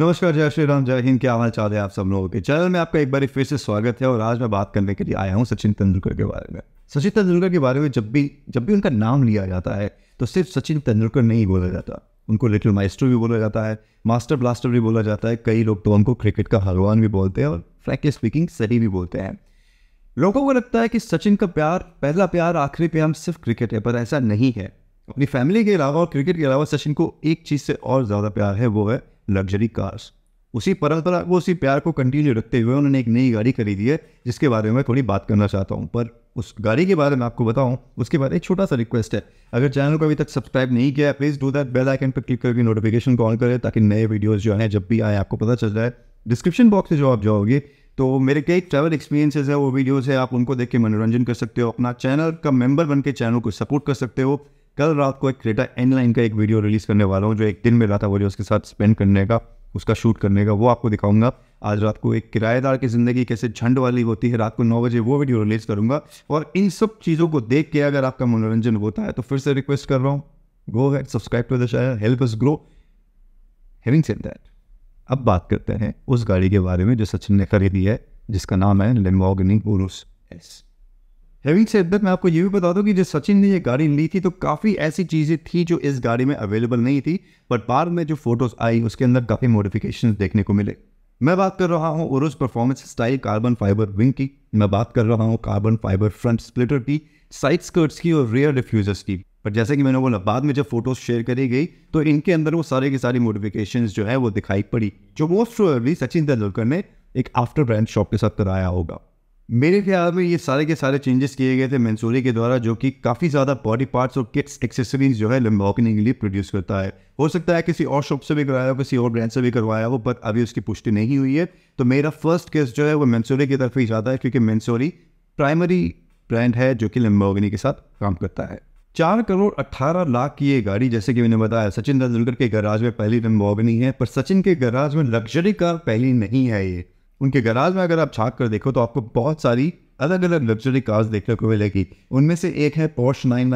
नमस्कार जय श्री राम जय हिंद क्या हाल चाल है आप सब लोगों के चैनल में आपका एक बार फिर से स्वागत है और आज मैं बात करने के लिए आया हूँ सचिन तेंदुलकर के बारे में सचिन तेंदुलकर के बारे में जब भी जब भी उनका नाम लिया जाता है तो सिर्फ सचिन तेंदुलकर नहीं बोला जाता उनको लिटिल माइस्टर भी बोला जाता है मास्टर ब्लास्टर भी बोला जाता है कई लोग तो उनको क्रिकेट का भगवान भी बोलते हैं और फ्रैंकली स्पीकिंग सही भी बोलते हैं लोगों को लगता है कि सचिन का प्यार पहला प्यार आखिरी प्यार सिर्फ क्रिकेट है पर ऐसा नहीं है अपनी फैमिली के अलावा और क्रिकेट के अलावा सचिन को एक चीज़ से और ज़्यादा प्यार है वो है लग्जरी कार्स उसी परंपरा को उसी प्यार को कंटिन्यू रखते हुए उन्होंने एक नई गाड़ी खरीदी है जिसके बारे में मैं थोड़ी बात करना चाहता हूँ पर उस गाड़ी के बारे में आपको बताऊँ उसके बाद एक छोटा सा रिक्वेस्ट है अगर चैनल को अभी तक सब्सक्राइब नहीं किया है please do that bell icon पर क्लिक करके नोटिफिकेशन को ऑन करें ताकि नए वीडियोज़ जो हैं जब भी आए आपको पता चल जाए डिस्क्रिप्शन बॉक्स से जो आप जाओगे तो मेरे कई ट्रैवल एक्सपीरियंसेस है वो वीडियोज़ है आप उनको देख के मनोरंजन कर सकते हो अपना चैनल का मेंबर बन के चैनल को सपोर्ट कर सकते हो कल रात को एक क्रेटा एन लाइन का एक वीडियो रिलीज़ करने वाला हूँ जो एक दिन मेरा था वो जो उसके साथ स्पेंड करने का उसका शूट करने का वो आपको दिखाऊंगा आज रात को एक किराएदार की ज़िंदगी कैसे झंड वाली होती है रात को नौ बजे वो वीडियो रिलीज़ करूँगा और इन सब चीज़ों को देख के अगर आपका मनोरंजन होता है तो फिर से रिक्वेस्ट कर रहा हूँ go ahead subscribe to the help us grow having said that अब बात करते हैं उस गाड़ी के बारे में जो सचिन ने खरीदी है जिसका नाम है लेमोगनी बोरूस एस हैविंग से मैं आपको ये भी बता दूं कि जब सचिन ने ये गाड़ी ली थी तो काफ़ी ऐसी चीज़ें थी जो इस गाड़ी में अवेलेबल नहीं थी बट बाद में जो फोटोज़ आई उसके अंदर काफ़ी मॉडिफिकेशन देखने को मिले मैं बात कर रहा हूँ Urus performance style carbon fibre wing की मैं बात कर रहा हूँ कार्बन फाइबर फ्रंट स्प्लिटर की साइड स्कर्ट्स की और रेयर डिफ्यूजर्स की पर जैसे कि मैंने बोला बाद में जब फोटोज शेयर करी गई तो इनके अंदर वो सारे की सारी मॉडिफिकेशन जो है वो दिखाई पड़ी जो मोस्ट प्रोबेबली सचिन तेंदुलकर ने एक आफ्टर ब्रांड शॉप के साथ कराया होगा मेरे ख्याल में ये सारे के सारे चेंजेस किए गए थे मैंसूरी के द्वारा जो कि काफ़ी ज़्यादा बॉडी पार्ट्स और किट्स एक्सेसरीज जो है लम्बॉकनी के लिए प्रोड्यूस करता है हो सकता है किसी और शॉप से भी करवाया हो किसी और ब्रांड से भी करवाया हो पर अभी उसकी पुष्टि नहीं हुई है तो मेरा फर्स्ट केस जो है वो मैंसूरी की तरफ ही जाता है क्योंकि मैंसूरी प्राइमरी ब्रांड है जो कि लम्बॉगनी के साथ काम करता है चार करोड़ अट्ठारह लाख की ये गाड़ी जैसे कि मैंने बताया सचिन तेंदुलकर के गराज में पहली लम्बॉगनी है पर सचिन के गराज में लग्जरी कार पहली नहीं है ये उनके गराज में अगर आप छाक कर देखो तो आपको बहुत सारी अलग अलग लग्जरी कार्स देखने को मिलेगी उनमें से एक है Porsche one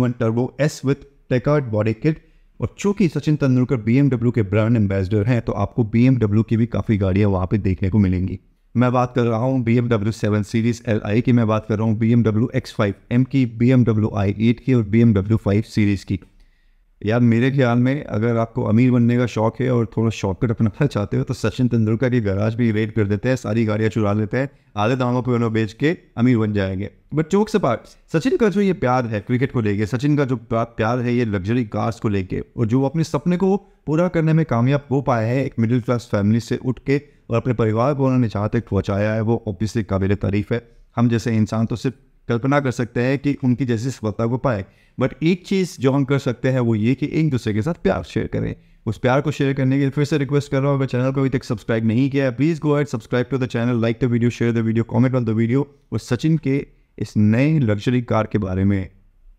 one turbo S with TechArt body kit और चूंकि सचिन तेंदुलकर बी के ब्रांड एम्बेसडर हैं तो आपको बी की भी काफ़ी गाड़ियाँ वहाँ पर देखने को मिलेंगी मैं बात कर रहा हूँ B M W seven series L I की मैं बात कर रहा हूँ B M W X five M की B M W I eight की और B M W five series की यार मेरे ख्याल में अगर आपको अमीर बनने का शौक है और थोड़ा शॉर्टकट अपनाना चाहते हो तो सचिन तेंदुलकर की गराज भी रेड कर देते हैं सारी गाड़ियाँ चुरा लेते हैं आधे दामों पर उन्हें बेच के अमीर बन जाएंगे बट चौक से पार्ट सचिन का जो ये प्यार है क्रिकेट को लेके सचिन का जो प्यार है ये लग्जरी कार्स को लेके और जो अपने सपने को पूरा करने में कामयाब हो पाए हैं एक मिडिल क्लास फैमिली से उठ के और अपने परिवार को उन्होंने जहाँ तक पहुँचाया है वो ऑब्वियसली काबिल तारीफ़ है हम जैसे इंसान तो सिर्फ कल्पना कर सकते हैं कि उनकी जैसी सफलता को पाए बट एक चीज़ जो हम कर सकते हैं वो ये कि एक दूसरे के साथ प्यार शेयर करें उस प्यार को शेयर करने के लिए फिर से रिक्वेस्ट कर रहा हूँ अगर चैनल को अभी तक सब्सक्राइब नहीं किया है please go at subscribe to the channel like the video share the video comment on the video और सचिन के इस नए लग्जरी कार के बारे में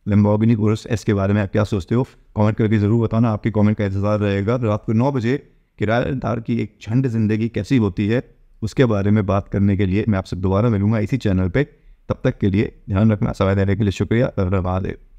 लम्बोगिनी कोर्स एस के बारे में आप क्या सोचते हो कमेंट करके ज़रूर बताना आपके कमेंट का इंतजार रहेगा रात को नौ बजे किराएदार की एक झंड ज़िंदगी कैसी होती है उसके बारे में बात करने के लिए मैं आपसे दोबारा मिलूंगा इसी चैनल पर तब तक के लिए ध्यान रखना समय देने के लिए शुक्रिया धन्यवाद